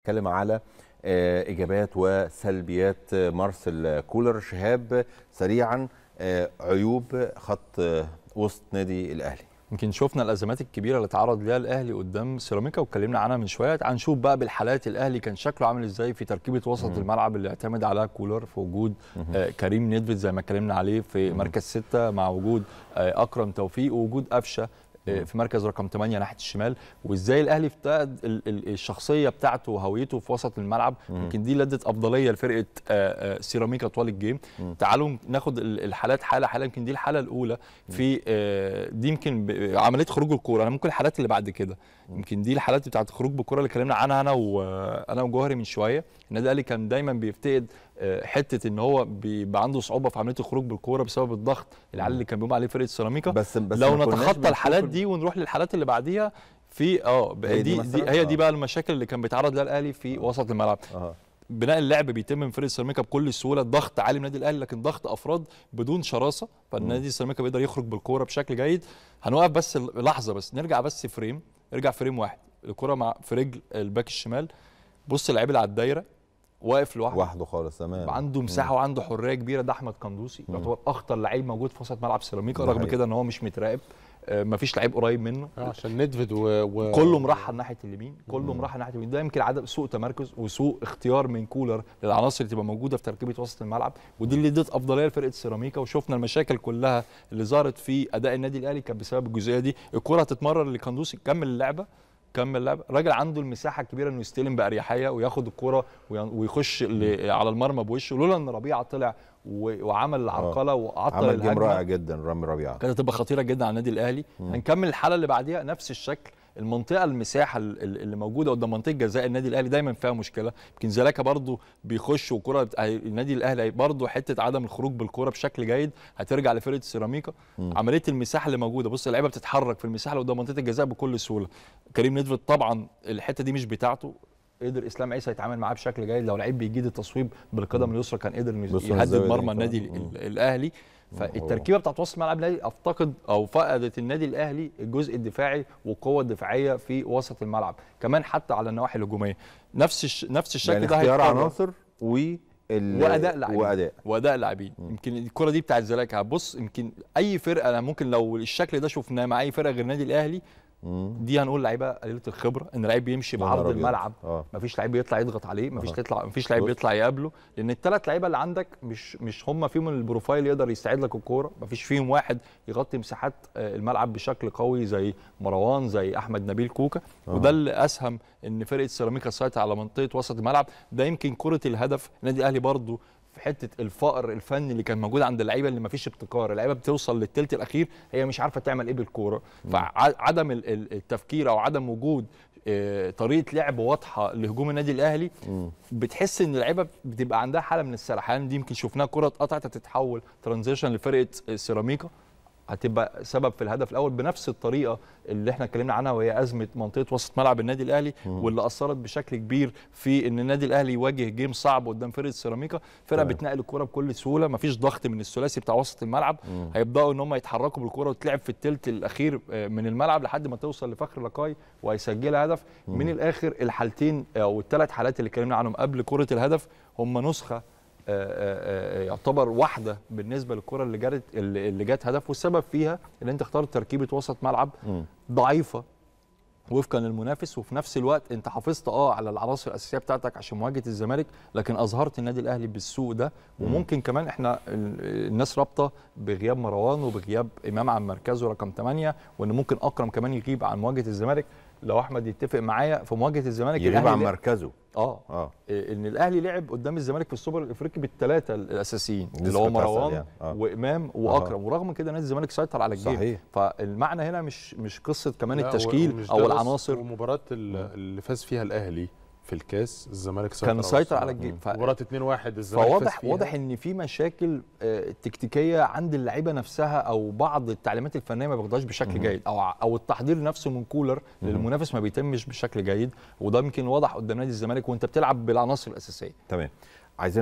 نتكلم على ايجابيات آه، وسلبيات آه، مارسيل كولر شهاب سريعا آه، عيوب خط وسط نادي الاهلي يمكن شفنا الازمات الكبيره اللي اتعرض ليها الاهلي قدام سيراميكا واتكلمنا عنها من شويه هنشوف بقى بالحالات الاهلي كان شكله عامل ازاي في تركيبه وسط مم. الملعب اللي اعتمد عليها كولر في وجود آه كريم نيدفيد زي ما اتكلمنا عليه في مركز سته مع وجود آه اكرم توفيق ووجود قفشه في مركز رقم 8 ناحيه الشمال وازاي الاهلي افتقد الشخصيه بتاعته وهويته في وسط الملعب يمكن دي لدت افضليه لفرقه آه، آه، سيراميكا طوال الجيم تعالوا ناخد الحالات حاله حاله يمكن دي الحاله الاولى في آه، دي يمكن عمليه خروج الكوره انا ممكن الحالات اللي بعد كده يمكن دي الحالات بتاعت خروج بالكوره اللي اتكلمنا عنها انا وانا وجوهري من شويه النادي الاهلي كان دايما بيفتقد آه، حته ان هو بيبقى عنده صعوبه في عمليه الخروج بالكوره بسبب الضغط العالي اللي كان بيقوم عليه فرقه السيراميكا بس, بس لو نتخطى الحالات دي ونروح للحالات اللي بعديها في اه دي, دي, دي هي دي آه. بقى المشاكل اللي كان بيتعرض لها الاهلي في آه. وسط الملعب أوه. بناء اللعب بيتم من فريق السيراميكا بكل سهوله ضغط عالي من النادي الاهلي لكن ضغط افراد بدون شراسه فالنادي السيراميكا بيقدر يخرج بالكوره بشكل جيد هنوقف بس لحظه بس نرجع بس فريم ارجع فريم واحد الكوره مع في رجل الباك الشمال بص اللعيب اللي على الدايره واقف لوحده وحده خالص تمام عنده مساحه وعنده حريه كبيره ده احمد قندوسي يعتبر اخطر لعيب موجود في وسط ملعب سيراميكا رغم كده ان هو مش متراقب آه، مفيش لعيب قريب منه آه، عشان ندفد و... و... كله مرحل ناحيه اليمين كله مرحل ناحيه اليمين ده يمكن عدم سوء تمركز وسوء اختيار من كولر للعناصر اللي تبقى موجوده في تركيبه وسط الملعب ودي اللي ادت افضليه لفرقه سيراميكا وشفنا المشاكل كلها اللي ظهرت في اداء النادي الاهلي كانت بسبب الجزئيه دي الكره هتتمرر لقندوسي كمل اللعبه كمل لعب الراجل عنده المساحه الكبيره انه يستلم باريحيه وياخد الكرة ويخش على المرمى بوشه لولا ان ربيعه طلع وعمل العرقله آه. وعطل عمل الهجمه رائع جدا رامي ربيعه كانت هتبقى خطيره جدا على النادي الاهلي هنكمل الحاله اللي بعديها نفس الشكل المنطقه المساحه اللي موجوده قدام منطقه جزاء النادي الاهلي دايما فيها مشكله يمكن زلاكا برضو بيخش وكره النادي الاهلي برضو حته عدم الخروج بالكره بشكل جيد هترجع لفرقه السيراميكا عمليه المساحه اللي موجوده بص اللعيبه بتتحرك في المساحه اللي قدام منطقه الجزاء بكل سهوله كريم نيدفيد طبعا الحته دي مش بتاعته قدر اسلام عيسى يتعامل معاه بشكل جيد لو لعيب بيجيد التصويب بالقدم اليسرى كان قدر يهدد مرمى النادي الاهلي فالتركيبه بتاعت وسط الملعب النادي افتقد او فقدت النادي الاهلي الجزء الدفاعي والقوه الدفاعيه في وسط الملعب كمان حتى على النواحي الهجوميه نفس الش... نفس الشكل يعني ده اختيار عناصر و ال... واداء لاعبين واداء واداء لاعبين يمكن الكره دي بتاعت زلاكا بص يمكن اي فرقه انا ممكن لو الشكل ده شفناه مع اي فرقه غير النادي الاهلي دي هنقول لعيبه قليله الخبره ان لعيب بيمشي بعرض الملعب آه. مفيش لعيب بيطلع يضغط عليه مفيش يطلع آه. مفيش لعيب بيطلع يقابله لان الثلاث لعيبه اللي عندك مش مش هم فيهم البروفايل يقدر يستعيد لك الكوره مفيش فيهم واحد يغطي مساحات آه، الملعب بشكل قوي زي مروان زي احمد نبيل كوكا آه. وده اللي اسهم ان فرقه سيراميكا سيطر على منطقه وسط الملعب ده يمكن كره الهدف النادي الاهلي برضه في حته الفقر الفني اللي كان موجود عند اللعيبه اللي ما فيش ابتكار اللعيبه بتوصل للثلث الاخير هي مش عارفه تعمل ايه بالكوره فعدم التفكير او عدم وجود آه، طريقه لعب واضحه لهجوم النادي الاهلي بتحس ان اللعيبه بتبقى عندها حاله من السرحان دي يمكن شفناها كره اتقطعت هتتحول ترانزيشن لفرقه سيراميكا هتبقى سبب في الهدف الاول بنفس الطريقه اللي احنا اتكلمنا عنها وهي ازمه منطقه وسط ملعب النادي الاهلي واللي اثرت بشكل كبير في ان النادي الاهلي يواجه جيم صعب قدام فرقه سيراميكا فرقه بتنقل الكوره بكل سهوله مفيش ضغط من الثلاثي بتاع وسط الملعب هيبداوا ان هم يتحركوا بالكوره وتلعب في الثلث الاخير آه، من الملعب لحد ما توصل لفخر لقاي وهيسجل هدف من الاخر الحالتين او آه، الثلاث حالات اللي اتكلمنا عنهم قبل كره الهدف هم نسخه آه، آه، آه، يعتبر واحده بالنسبه للكره اللي جت اللي جت هدف والسبب فيها ان انت اخترت تركيبه وسط ملعب ضعيفه وفقا للمنافس وفي نفس الوقت انت حافظت اه على العناصر الاساسيه بتاعتك عشان مواجهه الزمالك لكن اظهرت النادي الاهلي بالسوء ده وممكن كمان احنا الناس رابطه بغياب مروان وبغياب امام عن مركزه رقم 8 وان ممكن اكرم كمان يغيب عن مواجهه الزمالك لو احمد يتفق معايا في مواجهه الزمالك يغيب عن مركزه اه اه ان الاهلي لعب قدام الزمالك في السوبر الافريقي بالثلاثه الاساسيين اللي هو مروان يعني. آه. وامام آه. واكرم آه. ورغم كده نادي الزمالك سيطر على الجيم صحيح. فالمعنى هنا مش مش قصه كمان التشكيل او العناصر ومباراه اللي فاز فيها الاهلي في الكاس الزمالك سيطر كان سيطر على الجيم مباراه 2-1 الزمالك فواضح واضح ان في مشاكل آه، تكتيكيه عند اللعيبه نفسها او بعض التعليمات الفنيه ما بياخدهاش بشكل جيد او او التحضير نفسه من كولر للمنافس ما بيتمش بشكل جيد وده يمكن واضح قدام نادي الزمالك وانت بتلعب بالعناصر الاساسيه تمام عايزين